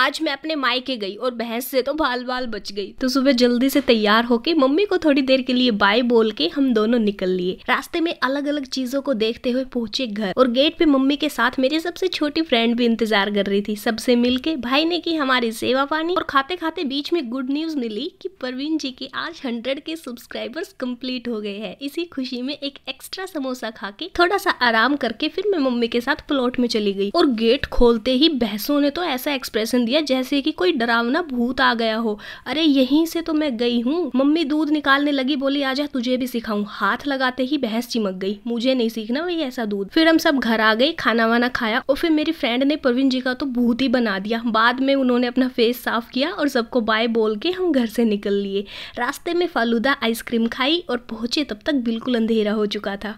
आज मैं अपने मायके गई और बहस से तो बाल बाल बच गई तो सुबह जल्दी से तैयार होके मम्मी को थोड़ी देर के लिए बाय बोल के हम दोनों निकल लिए रास्ते में अलग अलग चीजों को देखते हुए पहुंचे घर और गेट पे मम्मी के साथ मेरी सबसे छोटी फ्रेंड भी इंतजार कर रही थी सबसे मिलके भाई ने की हमारी सेवा पानी और खाते खाते बीच में गुड न्यूज मिली कि परवीन जी के आज हंड्रेड के सब्सक्राइबर्स कंप्लीट हो गए हैं इसी खुशी में एक एक्स्ट्रा समोसा खा के थोड़ा सा आराम करके फिर मैं मम्मी के साथ प्लॉट में चली गई और गेट खोलते ही बहसों ने तो ऐसा एक्सप्रेशन दिया जैसे कि कोई डरावना भूत आ गया हो अरे यहीं से तो मैं गई हूँ मम्मी दूध निकालने लगी बोली आजा तुझे भी सिखाऊं हाथ लगाते ही बहस चिमक गई मुझे नहीं सीखना वही ऐसा दूध फिर हम सब घर आ गए खाना वाना खाया और फिर मेरी फ्रेंड ने प्रवीण जी का तो भूत ही बना दिया बाद में उन्होंने अपना फेस साफ किया और सबको बाय बोल के हम घर से निकल लिए रास्ते में फालूदा आइसक्रीम खाई और पहुंचे तब तक बिल्कुल अंधेरा हो चुका था